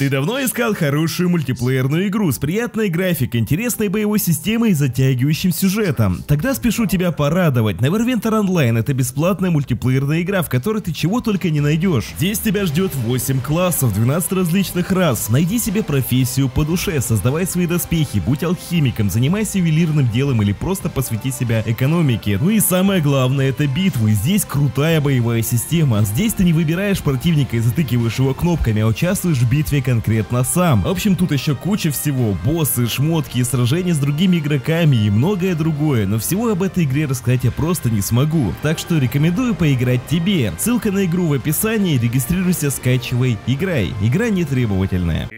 Ты давно искал хорошую мультиплеерную игру с приятной графикой, интересной боевой системой и затягивающим сюжетом? Тогда спешу тебя порадовать. Neverwinter Online — это бесплатная мультиплеерная игра, в которой ты чего только не найдешь. Здесь тебя ждет 8 классов, 12 различных рас. Найди себе профессию по душе, создавай свои доспехи, будь алхимиком, занимайся ювелирным делом или просто посвяти себя экономике. Ну и самое главное — это битвы. Здесь крутая боевая система. Здесь ты не выбираешь противника и затыкиваешь его кнопками, а участвуешь в битве конкретно сам. В общем, тут еще куча всего, боссы, шмотки, сражения с другими игроками и многое другое, но всего об этой игре рассказать я просто не смогу, так что рекомендую поиграть тебе. Ссылка на игру в описании, регистрируйся, скачивай, играй. Игра не требовательная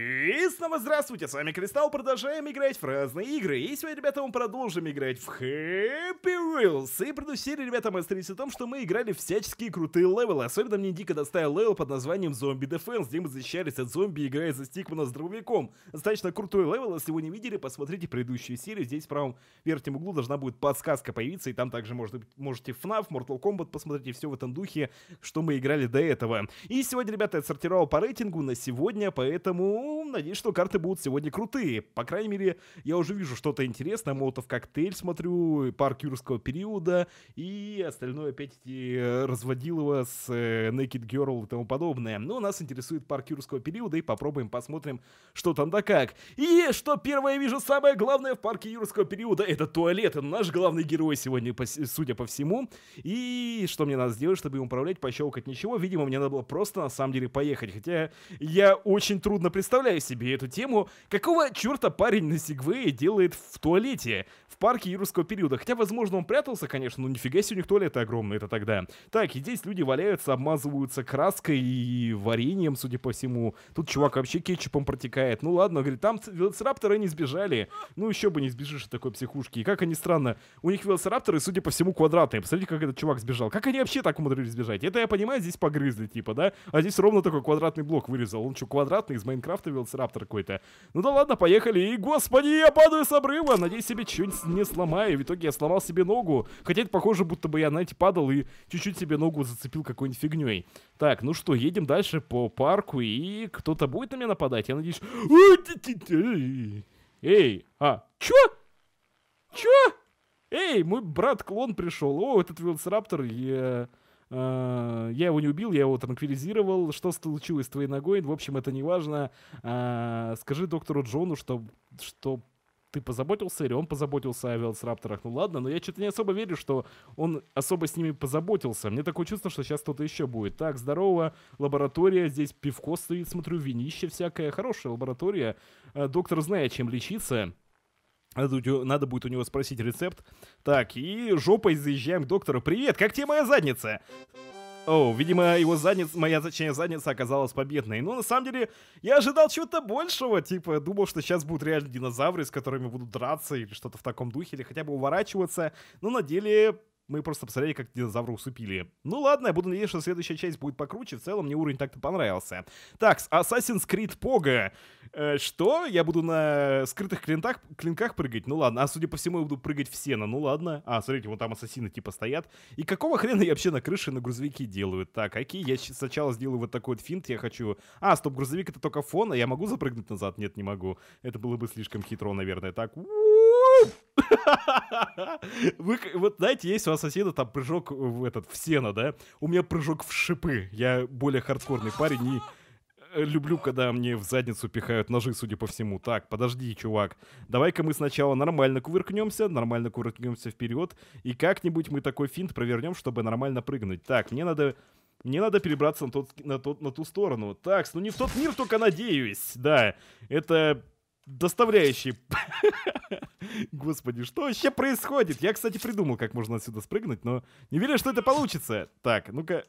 снова здравствуйте, с вами Кристалл, продолжаем играть в разные игры. И сегодня, ребята, мы продолжим играть в Happy Wheels. И предусили, ребята, мы остановились о том, что мы играли всяческие крутые левелы. Особенно мне дико доставил левел под названием Zombie Defense, где мы защищались от зомби, играя за Стикмана с дробовиком. Достаточно крутой левел, если вы не видели, посмотрите предыдущую серию. Здесь в правом верхнем углу должна будет подсказка появиться, и там также можете можете FNAF, Mortal Kombat посмотреть и все в этом духе, что мы играли до этого. И сегодня, ребята, я сортировал по рейтингу на сегодня, поэтому надеюсь, что карты будут сегодня крутые. По крайней мере, я уже вижу что-то интересное. Молотов коктейль смотрю, парк юрского периода и остальное опять-таки э, разводилово с э, Naked Girl и тому подобное. Но ну, нас интересует парк юрского периода и попробуем посмотрим, что там да как. И что первое вижу, самое главное в парке юрского периода, это туалет. Это наш главный герой сегодня, судя по всему. И что мне надо сделать, чтобы им управлять, пощелкать ничего. Видимо, мне надо было просто на самом деле поехать. Хотя я очень трудно представляю себе эту эту тему. Какого черта парень на Сигвее делает в туалете? в парке юрского периода. Хотя, возможно, он прятался, конечно, но нифига себе у них туалеты огромные это тогда. Так, и здесь люди валяются, обмазываются краской и вареньем, судя по всему. Тут чувак вообще кетчупом протекает. Ну ладно, говорит, там велоцирапторы не сбежали. Ну еще бы не сбежишь от такой психушки. И как они странно, у них велоцирапторы, судя по всему, квадратные. Посмотрите, как этот чувак сбежал. Как они вообще так умудрились сбежать? Это я понимаю, здесь погрызли, типа, да? А здесь ровно такой квадратный блок вырезал. Он что, квадратный из Майнкрафта велоцираптор какой-то? Ну да ладно, поехали. И господи, я падаю с обрыва. Надеюсь, себе что-нибудь не сломаю. В итоге я сломал себе ногу. Хотя это похоже, будто бы я, знаете, падал и чуть-чуть себе ногу зацепил какой-нибудь фигней. Так, ну что, едем дальше по парку, и кто-то будет на меня нападать? Я надеюсь... Эй, а, чё? Чё? Эй, мой брат-клон пришел. О, этот велоцираптор, я... Uh, я его не убил, я его транквилизировал. Что случилось с твоей ногой? В общем, это не важно. Uh, скажи доктору Джону, что, что ты позаботился, или он позаботился о Велосрапторах, ну ладно, но я что-то не особо верю, что он особо с ними позаботился. Мне такое чувство, что сейчас кто-то еще будет. Так, здорово, лаборатория, здесь пивко стоит, смотрю, винище всякое, хорошая лаборатория. Э, доктор знает, чем лечиться. Надо будет у него спросить рецепт. Так, и жопой заезжаем к доктору. «Привет, как тебе моя задница?» Оу, oh, видимо, его задница, моя, точнее, задница оказалась победной. Но ну, на самом деле, я ожидал чего-то большего. Типа, думал, что сейчас будут реально динозавры, с которыми будут драться или что-то в таком духе, или хотя бы уворачиваться. Но на деле мы просто посмотрели, как динозавры усыпили. Ну ладно, я буду надеяться, что следующая часть будет покруче. В целом мне уровень так-то понравился. Так, Assassin's Creed пога. Э, что? Я буду на скрытых клинках, клинках прыгать? Ну ладно. А судя по всему, я буду прыгать в сено. Ну ладно. А, смотрите, вот там ассасины типа стоят. И какого хрена я вообще на крыше на грузовике делаю? Так, окей, я сначала сделаю вот такой вот финт. Я хочу... А, стоп, грузовик это только фон, а я могу запрыгнуть назад? Нет, не могу. Это было бы слишком хитро, наверное. Так, Вы, вот знаете, есть у вас соседа там прыжок в этот, в сено, да? У меня прыжок в шипы. Я более хардкорный парень и э, люблю, когда мне в задницу пихают ножи, судя по всему. Так, подожди, чувак. Давай-ка мы сначала нормально кувыркнемся, нормально кувыркнемся вперед, и как-нибудь мы такой финт провернем, чтобы нормально прыгнуть. Так, мне надо... Мне надо перебраться на, тот, на, тот, на ту сторону. Так, ну не в тот мир, только надеюсь. Да, это доставляющий... Господи, что вообще происходит? Я, кстати, придумал, как можно отсюда спрыгнуть, но не верю, что это получится. Так, ну-ка...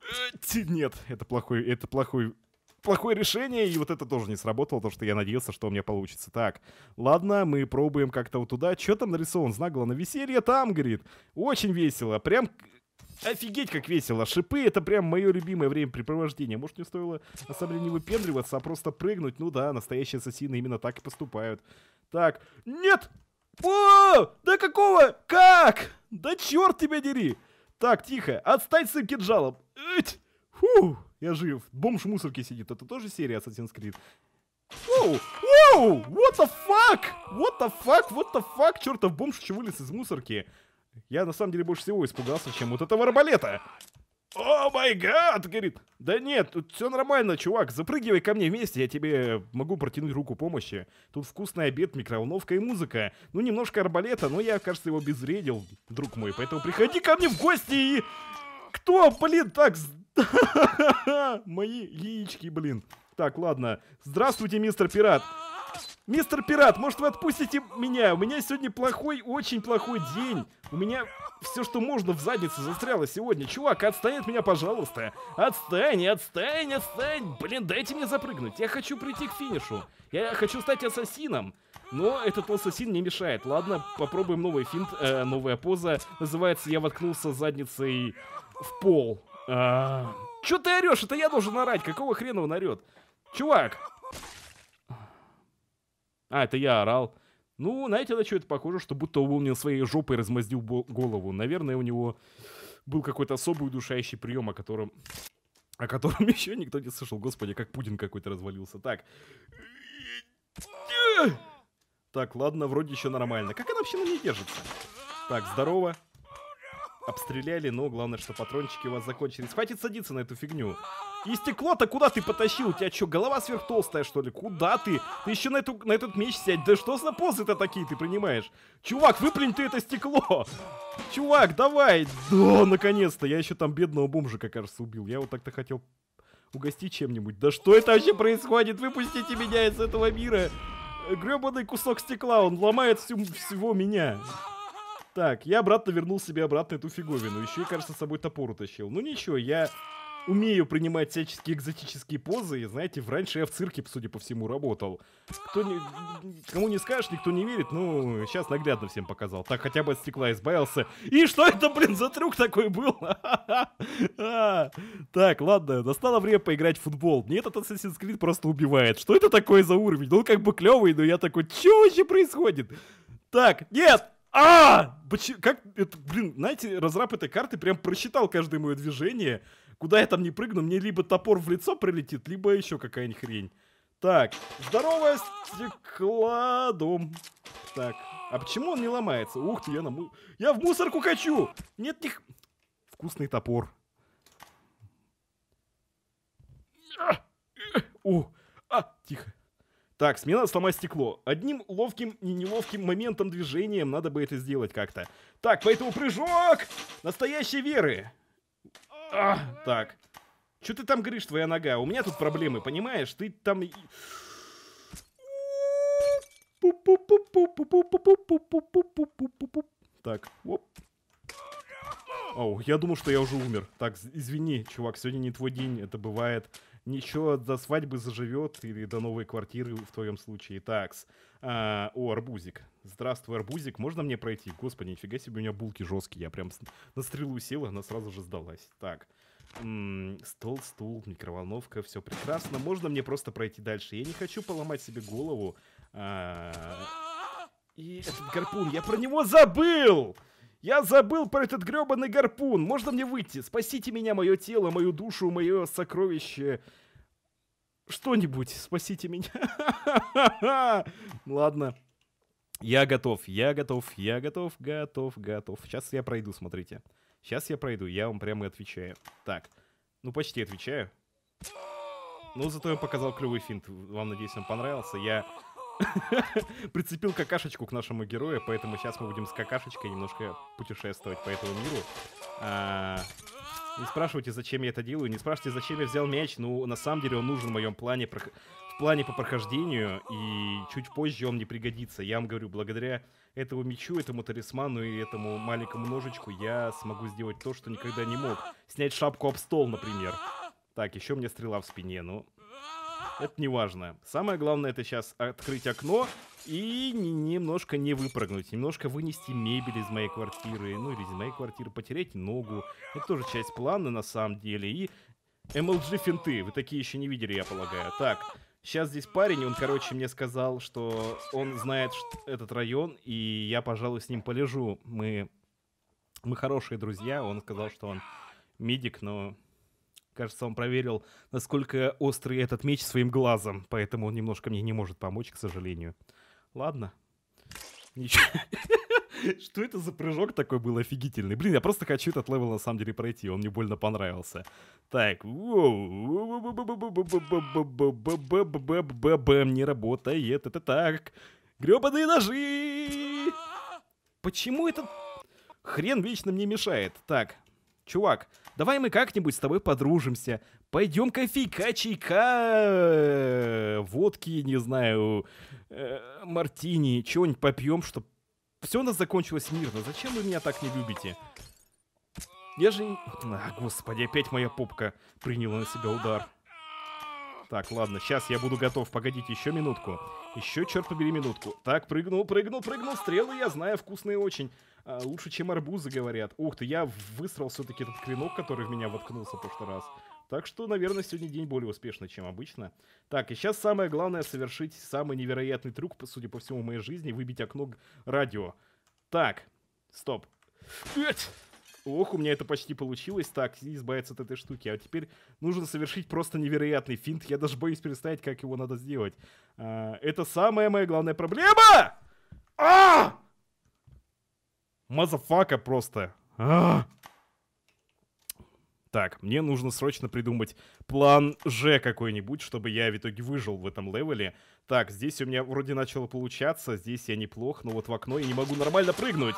Э, нет, это плохой, это плохой плохое решение, и вот это тоже не сработало, то, что я надеялся, что у меня получится. Так, ладно, мы пробуем как-то вот туда. Что там нарисован? Знак на веселье там, говорит. Очень весело, прям Офигеть, как весело. Шипы — это прям мое любимое времяпрепровождение. Может, мне стоило, на самом деле, не выпендриваться, а просто прыгнуть? Ну да, настоящие ассасины именно так и поступают. Так, нет! О, да какого? Как? Да черт тебя дери! Так, тихо, отстань своим кинжалом! Эть! Фу, я жив. Бомж в мусорке сидит, это тоже серия Assassin's Creed? Оу, оу, What the fuck? What the fuck? What the fuck? Чертов бомж еще вылез из мусорки. Я на самом деле больше всего испугался, чем вот этого арбалета. О май гад, говорит. Да нет, тут все нормально, чувак. Запрыгивай ко мне вместе, я тебе могу протянуть руку помощи. Тут вкусный обед, микроволновка и музыка. Ну, немножко арбалета, но я, кажется, его безредил, друг мой. Поэтому приходи ко мне в гости и... Кто, блин, так... Мои яички, блин. Так, ладно. Здравствуйте, мистер пират. Мистер Пират, может вы отпустите меня? У меня сегодня плохой, очень плохой день. У меня все, что можно в заднице застряло сегодня. Чувак, отстань от меня, пожалуйста. Отстань, отстань, отстань. Блин, дайте мне запрыгнуть. Я хочу прийти к финишу. Я хочу стать ассасином. Но этот ассасин не мешает. Ладно, попробуем новый финт, э, новая поза. Называется «Я воткнулся задницей в пол». А -а -а. Чё ты орешь? Это я должен орать. Какого хрена он орет? Чувак, а, это я орал. Ну, знаете, на что это похоже, что будто уволнил своей жопой размаздил голову. Наверное, у него был какой-то особый удушающий прием, о котором... О котором еще никто не слышал. Господи, как Путин какой-то развалился. Так. Так, ладно, вроде еще нормально. Как она вообще на меня держится? Так, здорово обстреляли, но главное, что патрончики у вас закончились. Хватит садиться на эту фигню. И стекло-то куда ты потащил? У тебя что, голова сверхтолстая что ли? Куда ты? Ты еще на, эту, на этот меч сядь. Да что за позы-то такие ты принимаешь? Чувак, выплюнь ты это стекло! Чувак, давай! Да, наконец-то! Я еще там бедного бомжика, кажется, убил. Я вот так-то хотел угостить чем-нибудь. Да что это вообще происходит? Выпустите меня из этого мира! Гребаный кусок стекла, он ломает всю, всего меня. Так, я обратно вернул себе обратно эту фиговину. Еще и, кажется, с собой топор утащил. Ну ничего, я умею принимать всяческие экзотические позы. И, знаете, раньше я в цирке, судя по всему, работал. Кто не... Кому не скажешь, никто не верит. Ну, сейчас наглядно всем показал. Так, хотя бы от стекла избавился. И что это, блин, за трюк такой был? А, так, ладно, настало время поиграть в футбол. Мне этот Assassin's Creed просто убивает. Что это такое за уровень? Ну, как бы клевый, но я такой, что вообще происходит? Так, нет! а Как это, блин, знаете, разраб этой карты прям просчитал каждое мое движение. Куда я там не прыгну, мне либо топор в лицо прилетит, либо еще какая-нибудь хрень. Так, здоровое стеклодом. Так, а почему он не ломается? Ух ты, я на му... Я в мусорку хочу! Нет них... Вкусный топор. О, так, мне надо сломать стекло. Одним ловким и неловким моментом движением надо бы это сделать как-то. Так, поэтому прыжок! Настоящей веры! А, так. Что ты там говоришь, твоя нога? У меня тут проблемы, понимаешь? Ты там... Так, оп. Оу, я думал, что я уже умер. Так, извини, чувак, сегодня не твой день, это бывает ничего до свадьбы заживет или до новой квартиры в твоем случае. Такс. А, о, арбузик. Здравствуй, арбузик. Можно мне пройти? Господи, нифига себе, у меня булки жесткие. Я прям на стрелу села, она сразу же сдалась. Так. М-м, стол, стул, микроволновка, все прекрасно. Можно мне просто пройти дальше? Я не хочу поломать себе голову. А- и этот гарпун, я про него забыл! Я забыл про этот гребаный гарпун. Можно мне выйти? Спасите меня, мое тело, мою душу, мое сокровище. Что-нибудь, спасите меня. Ладно. Я готов, я готов, я готов, готов, готов. Сейчас я пройду, смотрите. Сейчас я пройду, я вам прямо и отвечаю. Так, ну почти отвечаю. Ну, зато я показал клевый финт. Вам, надеюсь, он понравился. Я прицепил какашечку к нашему герою, поэтому сейчас мы будем с какашечкой немножко путешествовать по этому миру. А, не спрашивайте, зачем я это делаю, не спрашивайте, зачем я взял мяч, ну, на самом деле он нужен в моем плане, в плане по прохождению, и чуть позже он мне пригодится. Я вам говорю, благодаря этому мячу, этому талисману и этому маленькому ножичку я смогу сделать то, что никогда не мог. Снять шапку об стол, например. Так, еще мне стрела в спине, ну... Это не важно. Самое главное это сейчас открыть окно и немножко не выпрыгнуть, немножко вынести мебель из моей квартиры, ну или из моей квартиры, потереть ногу. Это тоже часть плана на самом деле. И MLG финты, вы такие еще не видели, я полагаю. Так, Сейчас здесь парень, он, короче, мне сказал, что он знает что этот район, и я, пожалуй, с ним полежу. Мы, мы хорошие друзья. Он сказал, что он медик, но Кажется, он проверил, насколько острый этот меч своим глазом, поэтому он немножко мне не может помочь, к сожалению. Ладно. Ничего. Что это за прыжок такой был офигительный? Блин, я просто хочу этот левел на самом деле пройти, он мне больно понравился. Так, не работает, это так. Гребаные ножи! Почему этот хрен вечно мне мешает? Так, чувак, давай мы как-нибудь с тобой подружимся, пойдем кофейка, чайка, водки, не знаю, э, мартини, чего-нибудь попьем, чтобы все у нас закончилось мирно. Зачем вы меня так не любите? Я же... А, господи, опять моя попка приняла на себя удар. Так, ладно, сейчас я буду готов. Погодите, еще минутку. Еще, черт побери, минутку. Так, прыгнул, прыгнул, прыгнул. Стрелы я знаю, вкусные очень. Э, лучше, чем арбузы, говорят. Ух ты, я высрал все-таки этот клинок, который в меня воткнулся в прошлый раз. Так что, наверное, сегодня день более успешный, чем обычно. Так, и сейчас самое главное совершить самый невероятный трюк, судя по всему, в моей жизни, выбить окно радио. Так, стоп. Эть! Ох, у меня это почти получилось. Так, избавиться от этой штуки. А теперь нужно совершить просто невероятный финт. Я даже боюсь представить, как его надо сделать. А, это самая моя главная проблема! А! Мазафака просто. А -а -а. Так, мне нужно срочно придумать план Ж какой-нибудь, чтобы я в итоге выжил в этом левеле. Так, здесь у меня вроде начало получаться, здесь я неплох, но вот в окно я не могу нормально прыгнуть.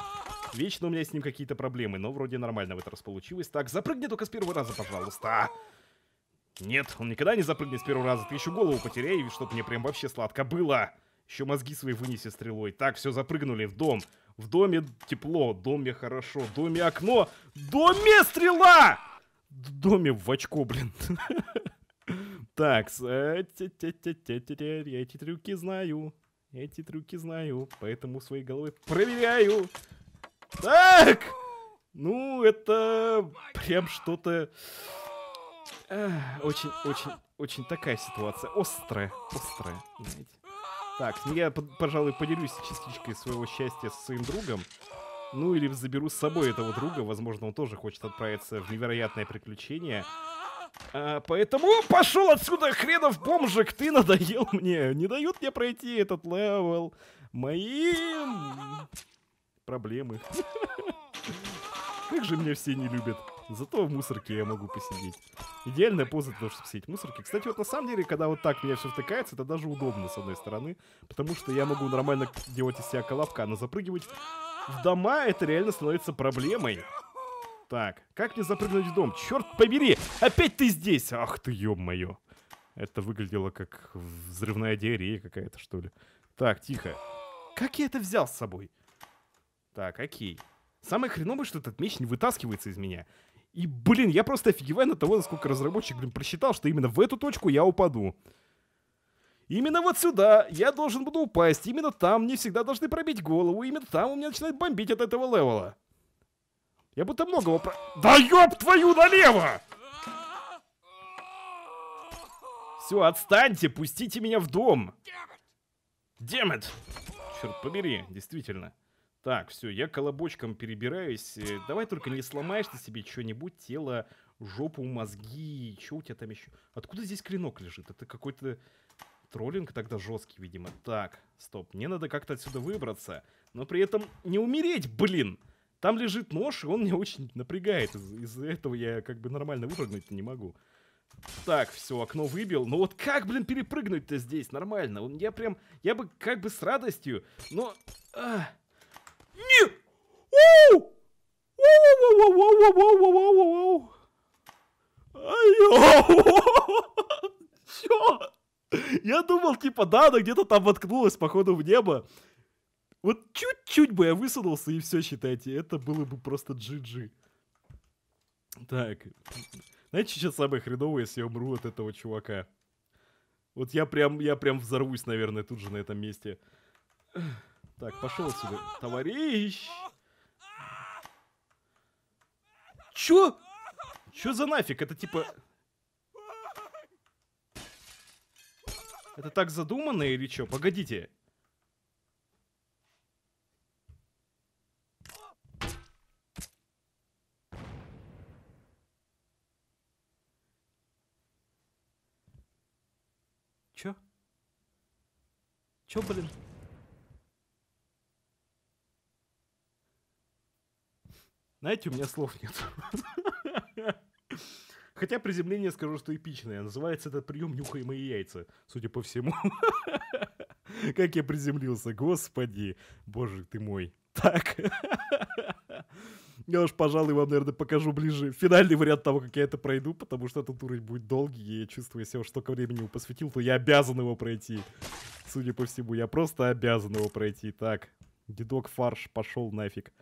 Вечно у меня с ним какие-то проблемы, но вроде нормально в этот раз получилось. Так, запрыгни только с первого раза, пожалуйста. Нет, он никогда не запрыгнет с первого раза, ты еще голову потеряй, чтобы мне прям вообще сладко было. Еще мозги свои вынеси стрелой. Так, все, запрыгнули в дом. В доме тепло, в доме хорошо, в доме окно, в доме стрела! В доме в очко, блин. Так, э, эти трюки знаю. Эти трюки знаю, поэтому своей головой проверяю. Так! Ну, это прям что-то... Очень-очень-очень такая ситуация. Острая, острая, знаете. Так, ну я, пожалуй, поделюсь частичкой своего счастья с своим другом. Ну или заберу с собой этого друга, возможно, он тоже хочет отправиться в невероятное приключение. А, поэтому пошел отсюда, хренов бомжик, ты надоел мне, не дают мне пройти этот левел. Мои проблемы. Как же меня все не любят. Зато в мусорке я могу посидеть. Идеальная поза для того, чтобы сидеть в мусорке. Кстати, вот на самом деле, когда вот так меня все втыкается, это даже удобно, с одной стороны. Потому что я могу нормально делать из себя колобка, а но запрыгивать в дома это реально становится проблемой. Так, как мне запрыгнуть в дом? Черт побери! Опять ты здесь! Ах ты, ё-моё! Это выглядело как взрывная диарея какая-то, что ли. Так, тихо. Как я это взял с собой? Так, окей. Самое хреновое, что этот меч не вытаскивается из меня. И, блин, я просто офигеваю на того, насколько разработчик, блин, просчитал, что именно в эту точку я упаду. Именно вот сюда я должен буду упасть, именно там мне всегда должны пробить голову, именно там у меня начинает бомбить от этого левела. Я будто многого про... Да ёб твою налево! Все, отстаньте, пустите меня в дом! Демет! Черт побери, действительно. Так, все, я колобочком перебираюсь. Э, давай только не сломаешь ты себе что-нибудь, тело, жопу, мозги, что у тебя там еще? Откуда здесь клинок лежит? Это какой-то троллинг тогда жесткий, видимо. Так, стоп, мне надо как-то отсюда выбраться, но при этом не умереть, блин! Там лежит нож, и он меня очень напрягает. Из-за из этого я как бы нормально выпрыгнуть не могу. Так, все, окно выбил. Но ну вот как, блин, перепрыгнуть-то здесь нормально? Я прям, я бы как бы с радостью, но... Ах. Чё? Я думал, типа, да, она где-то там воткнулась, походу, в небо. Вот чуть-чуть бы я высунулся, и все, считайте, это было бы просто джи-джи. Так. Знаете, сейчас самое хреновое, если я умру от этого чувака? Вот я прям, я прям взорвусь, наверное, тут же на этом месте. Так, пошел отсюда, товарищ! Чё? Чё за нафиг? Это типа... Это так задумано или чё? Погодите. Чё? Чё, блин? Знаете, у меня слов нет. Хотя приземление скажу, что эпичное. Называется этот прием «Нюхай мои яйца», судя по всему. Как я приземлился, господи, боже ты мой. Так. Я уж, пожалуй, вам, наверное, покажу ближе финальный вариант того, как я это пройду, потому что этот уровень будет долгий, и я чувствую, если я уж столько времени его посвятил, то я обязан его пройти. Судя по всему, я просто обязан его пройти. Так, дедок фарш пошел нафиг.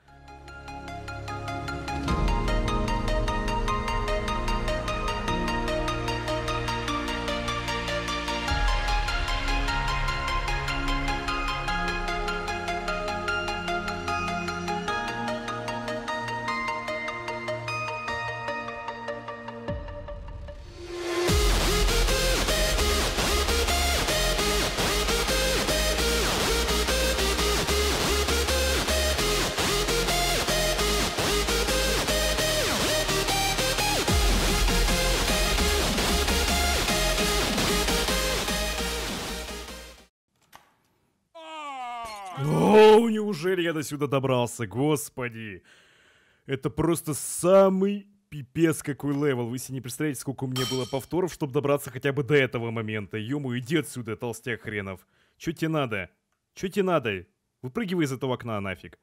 неужели я до сюда добрался, господи? Это просто самый пипец какой левел. Вы себе не представляете, сколько у меня было повторов, чтобы добраться хотя бы до этого момента. ё иди отсюда, толстяк хренов. Чё тебе надо? Чё тебе надо? Выпрыгивай из этого окна нафиг.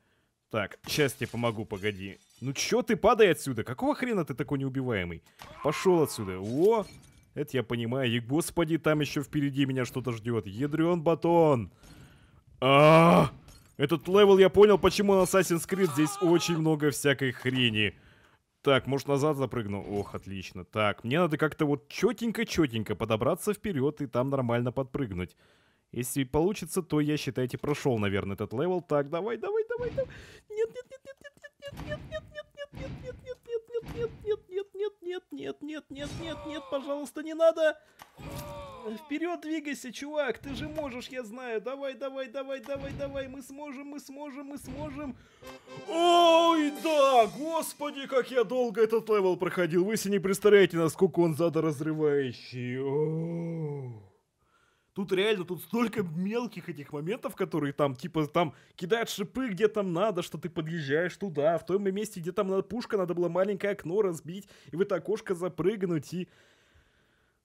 Так, сейчас тебе помогу, погоди. Ну чё ты, падай отсюда? Какого хрена ты такой неубиваемый? Пошел отсюда. О, это я понимаю. И господи, там еще впереди меня что-то ждет. Ядрен батон. -а, -а, -а этот левел я понял, почему на Assassin's Creed здесь очень много всякой хрени. Так, может назад запрыгну? Ох, отлично. Так, мне надо как-то вот четенько-четенько подобраться вперед и там нормально подпрыгнуть. Если получится, то я, считайте, прошел, наверное, этот левел. Так, давай, давай, давай, давай. Нет, нет, нет, нет, нет, нет, нет, нет, нет, нет, нет, нет, нет, нет, нет, нет, нет, нет, нет, нет, нет, нет, нет, пожалуйста, не надо. Вперед двигайся, чувак, ты же можешь, я знаю. Давай, давай, давай, давай, давай, мы сможем, мы сможем, мы сможем. Ой, да, господи, как я долго этот левел проходил. Вы себе не представляете, насколько он задоразрывающий. О Тут реально, тут столько мелких этих моментов, которые там, типа, там кидают шипы, где там надо, что ты подъезжаешь туда, в том месте, где там надо, пушка, надо было маленькое окно разбить, и в это окошко запрыгнуть, и...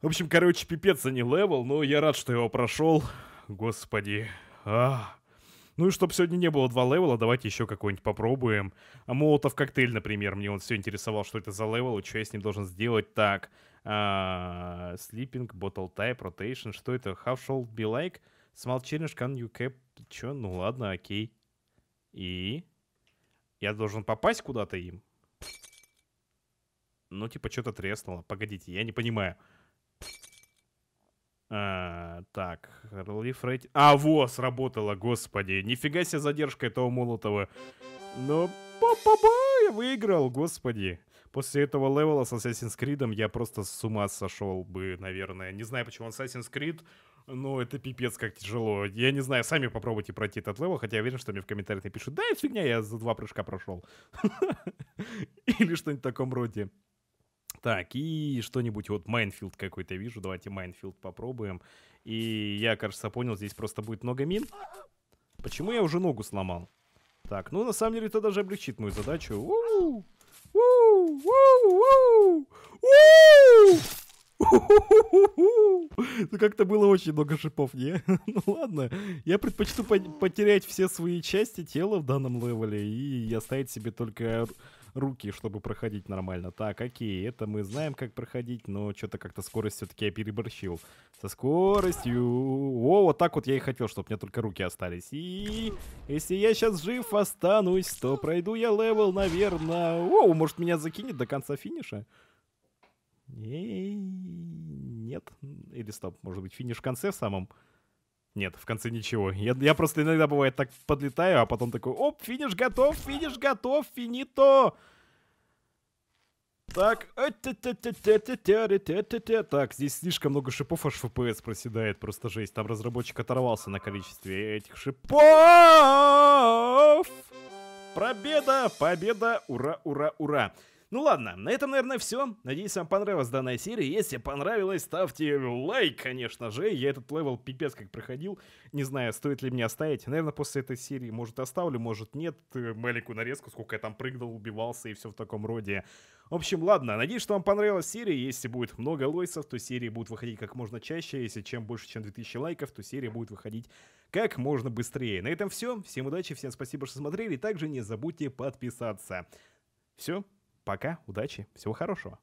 В общем, короче, пипец, а не левел, но я рад, что его прошел. Господи. А. Ну и чтобы сегодня не было два левела, давайте еще какой-нибудь попробуем. А Молотов коктейль, например, мне он все интересовал, что это за левел, и что я с ним должен сделать так. А, sleeping, Bottle Type, Rotation, что это? How should be like? Small challenge, can you cap? Че? Ну ладно, окей. И? Я должен попасть куда-то им? Ну, типа, что-то треснуло. Погодите, я не понимаю. А, так, Relief Rate... А, во, сработало, господи. Нифига себе задержка этого Молотова. Но, ну, па-па-па, я выиграл, господи. После этого левела с Assassin's Creed я просто с ума сошел бы, наверное. Не знаю, почему Assassin's Creed, но это пипец как тяжело. Я не знаю, сами попробуйте пройти этот левел, хотя я уверен, что мне в комментариях напишут, да, фигня, я за два прыжка прошел. Или что-нибудь в таком роде. Так, и что-нибудь, вот Майнфилд какой-то вижу, давайте Майнфилд попробуем. И я, кажется, понял, здесь просто будет много мин. Почему я уже ногу сломал? Так, ну на самом деле это даже облегчит мою задачу. ну как-то было очень много шипов, не? ну ладно, я предпочту потерять все свои части тела в данном левеле и оставить себе только руки, чтобы проходить нормально. Так, окей, это мы знаем, как проходить, но что-то как-то скорость все-таки я переборщил. Со скоростью. О, вот так вот я и хотел, чтобы у меня только руки остались. И если я сейчас жив останусь, то пройду я левел, наверное. О, может меня закинет до конца финиша? Нет. Или стоп, может быть финиш в конце в самом? Нет, в конце ничего. Я, я просто иногда бывает так подлетаю, а потом такой, оп, финиш готов, финиш готов, финито. Так, так, здесь слишком много шипов, аж FPS проседает, просто жесть. Там разработчик оторвался на количестве этих шипов. Победа, победа, ура, ура, ура. Ну ладно, на этом, наверное, все. Надеюсь, вам понравилась данная серия. Если понравилось, ставьте лайк, конечно же. Я этот левел пипец как проходил. Не знаю, стоит ли мне оставить. Наверное, после этой серии, может, оставлю, может, нет. Маленькую нарезку, сколько я там прыгнул, убивался и все в таком роде. В общем, ладно, надеюсь, что вам понравилась серия. Если будет много лойсов, то серии будут выходить как можно чаще. Если чем больше, чем 2000 лайков, то серия будет выходить как можно быстрее. На этом все. Всем удачи, всем спасибо, что смотрели. Также не забудьте подписаться. Все, Пока, удачи, всего хорошего.